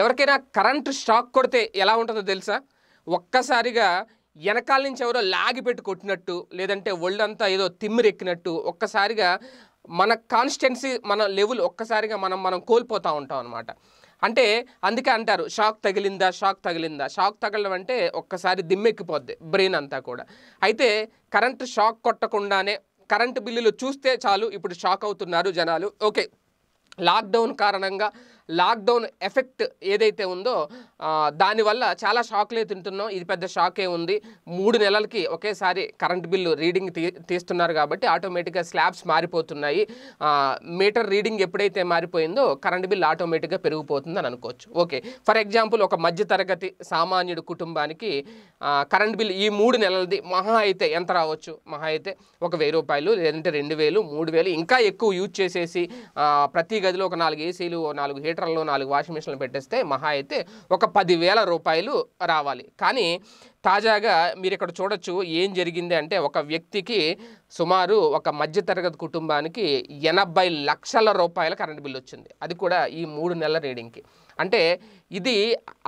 ఎవరికైనా current shock కొడితే ఎలా ఉంటుందో తెలుసా ఒక్కసారిగా వెనకాల నుంచి ఎవరో లాగి పెట్టి కొట్టినట్టు లేదంటే ఒళ్ళంతా ఏదో తిమ్మిరెక్కినట్టు ఒక్కసారిగా మన కాన్స్టెన్సీ మన లెవెల్ ఒక్కసారిగా మనం మనం కోల్పోతూ ఉంటాం అనమాట అంటే అందుకే అంటారు షాక్ తగిలిందా షాక్ తగిలిందా షాక్ తగలడం అంటే ఒక్కసారి దిమ్మెక్కిపోద్ది బ్రెయిన్ అంతా కూడా అయితే కరెంటు షాక్ కొట్టకుండానే కరెంటు బిల్లులు చూస్తే చాలు ఇప్పుడు షాక్ అవుతున్నారు జనాలు ఓకే లాక్డౌన్ కారణంగా లాక్డౌన్ ఎఫెక్ట్ ఏదైతే ఉందో దానివల్ల చాలా షాక్లే తింటున్నాం ఇది పెద్ద షాకే ఉంది మూడు నెలలకి ఒకేసారి కరెంట్ బిల్లు రీడింగ్ తీస్తున్నారు కాబట్టి ఆటోమేటిక్గా స్లాబ్స్ మారిపోతున్నాయి మీటర్ రీడింగ్ ఎప్పుడైతే మారిపోయిందో కరెంట్ బిల్లు ఆటోమేటిక్గా పెరిగిపోతుంది అని అనుకోవచ్చు ఓకే ఫర్ ఎగ్జాంపుల్ ఒక మధ్యతరగతి సామాన్యుడు కుటుంబానికి కరెంట్ బిల్ ఈ మూడు నెలలది మహా అయితే ఎంత రావచ్చు మహా అయితే ఒక వెయ్యి రూపాయలు లేదంటే రెండు వేలు మూడు వేలు ఇంకా ఎక్కువ యూజ్ చేసేసి ప్రతి గదిలో ఒక నాలుగు ఏసీలు నాలుగు హీటర్ క్వార్టర్లో నాలుగు వాషింగ్ మిషన్లు పెట్టేస్తే మహా అయితే ఒక పదివేల రూపాయలు రావాలి కానీ తాజాగా మీరు ఇక్కడ చూడొచ్చు ఏం జరిగింది అంటే ఒక వ్యక్తికి సుమారు ఒక మధ్యతరగతి కుటుంబానికి ఎనభై లక్షల రూపాయల కరెంటు బిల్లు వచ్చింది అది కూడా ఈ మూడు నెలల రీడింగ్కి అంటే ఇది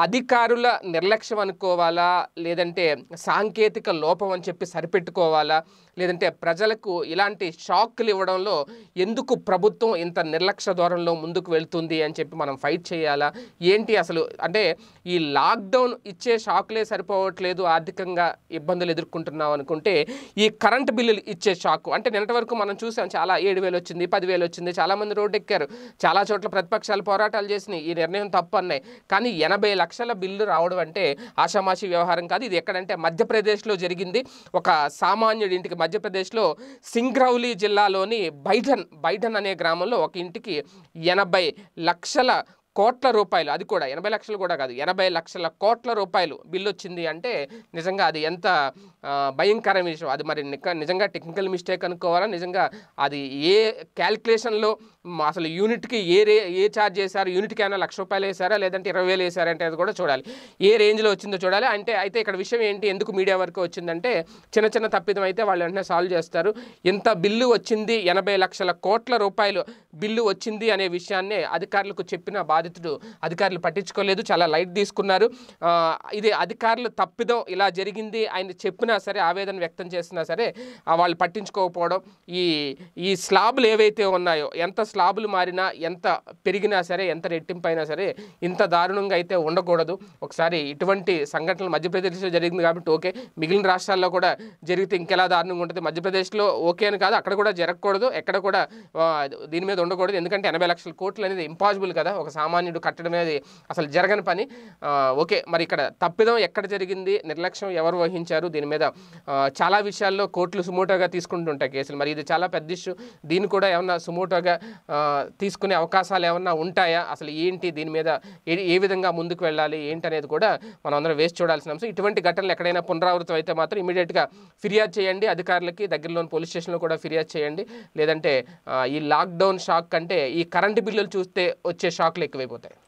అధికారుల నిర్లక్ష్యం అనుకోవాలా లేదంటే సాంకేతిక లోపం అని చెప్పి సరిపెట్టుకోవాలా లేదంటే ప్రజలకు ఇలాంటి షాక్లు ఇవ్వడంలో ఎందుకు ప్రభుత్వం ఇంత నిర్లక్ష్య దూరంలో ముందుకు వెళ్తుంది అని చెప్పి మనం ఫైట్ చేయాలా ఏంటి అసలు అంటే ఈ లాక్డౌన్ ఇచ్చే షాక్లే సరిపోవట్లేదు ఆర్థికంగా ఇబ్బందులు ఎదుర్కొంటున్నాం అనుకుంటే ఈ కరెంట్ బిల్లులు ఇచ్చే షాక్ అంటే నిన్నటి వరకు మనం చూసాం చాలా ఏడు వేలు వచ్చింది పదివేలు వచ్చింది చాలామంది రోడ్డు ఎక్కారు చాలా చోట్ల ప్రతిపక్షాలు పోరాటాలు చేసినాయి ఈ నిర్ణయం తప్పు అన్నాయి కానీ ఎనభై లక్షల బిల్లు రావడం అంటే ఆషామాషి వ్యవహారం కాదు ఇది ఎక్కడంటే మధ్యప్రదేశ్లో జరిగింది ఒక సామాన్యుడి ఇంటికి మధ్యప్రదేశ్లో సింగ్రౌలీ జిల్లాలోని బైఠన్ బైఠన్ అనే గ్రామంలో ఒక ఇంటికి ఎనభై లక్షల కోట్ల రూపాయలు అది కూడా ఎనభై లక్షలు కూడా కాదు ఎనభై లక్షల కోట్ల రూపాయలు బిల్లు వచ్చింది అంటే నిజంగా అది ఎంత భయంకరమైన విషయం అది మరి నిజంగా టెక్నికల్ మిస్టేక్ అనుకోవాలా నిజంగా అది ఏ క్యాల్కులేషన్లో అసలు యూనిట్కి ఏ రే ఏ ఛార్జ్ చేశారు యూనిట్కి ఏమైనా లక్ష రూపాయలు వేశారా లేదంటే ఇరవై వేలు వేశారంటే అది కూడా చూడాలి ఏ రేంజ్లో వచ్చిందో చూడాలి అంటే అయితే ఇక్కడ విషయం ఏంటి ఎందుకు మీడియా వరకు వచ్చిందంటే చిన్న చిన్న తప్పిదం అయితే వాళ్ళు వెంటనే సాల్వ్ చేస్తారు ఇంత బిల్లు వచ్చింది ఎనభై లక్షల కోట్ల రూపాయలు బిల్లు వచ్చింది అనే విషయాన్నే అధికారులకు చెప్పిన బాధితుడు అధికారులు పట్టించుకోలేదు చాలా లైట్ తీసుకున్నారు ఇది అధికారులు తప్పిదం ఇలా జరిగింది ఆయన చెప్పినా సరే ఆవేదన వ్యక్తం చేసినా సరే వాళ్ళు పట్టించుకోకపోవడం ఈ ఈ స్లాబులు ఏవైతే ఉన్నాయో ఎంత స్లాబులు మారినా ఎంత పెరిగినా సరే ఎంత రెట్టింపైనా సరే ఇంత దారుణంగా అయితే ఉండకూడదు ఒకసారి ఇటువంటి సంఘటనలు మధ్యప్రదేశ్లో జరిగింది కాబట్టి ఓకే మిగిలిన రాష్ట్రాల్లో కూడా జరిగితే ఇంకెలా దారుణంగా ఉంటుంది మధ్యప్రదేశ్లో ఓకే అని కాదు అక్కడ కూడా జరగకూడదు ఎక్కడ కూడా దీని మీద ఉండకూడదు ఎందుకంటే ఎనభై లక్షల కోట్లు అనేది ఇంపాసిబుల్ కదా ఒక సామాన్యుడు కట్టడం అనేది అసలు జరగని పని ఓకే మరి ఇక్కడ తప్పిదం ఎక్కడ జరిగింది నిర్లక్ష్యం ఎవరు వహించారు దీని మీద చాలా విషయాల్లో కోర్టులు సుమోటోగా తీసుకుంటుంటాయి కేసులు మరి ఇది చాలా పెద్ద ఇష్యూ దీన్ని కూడా ఏమన్నా సుమోటోగా తీసుకునే అవకాశాలు ఏమన్నా ఉంటాయా అసలు ఏంటి దీని మీద ఏ విధంగా ముందుకు వెళ్ళాలి ఏంటి అనేది కూడా మనం అందరం వేసి చూడాల్సిన అంశం ఇటువంటి ఘటనలు ఎక్కడైనా పునరావృతం అయితే మాత్రం ఇమీడియట్గా ఫిర్యాదు చేయండి అధికారులకి దగ్గరలోని పోలీస్ స్టేషన్లో కూడా ఫిర్యాదు చేయండి లేదంటే ఈ లాక్డౌన్ షా షాక్ కంటే ఈ కరెంటు బిల్లులు చూస్తే వచ్చే షాక్లు ఎక్కువైపోతాయి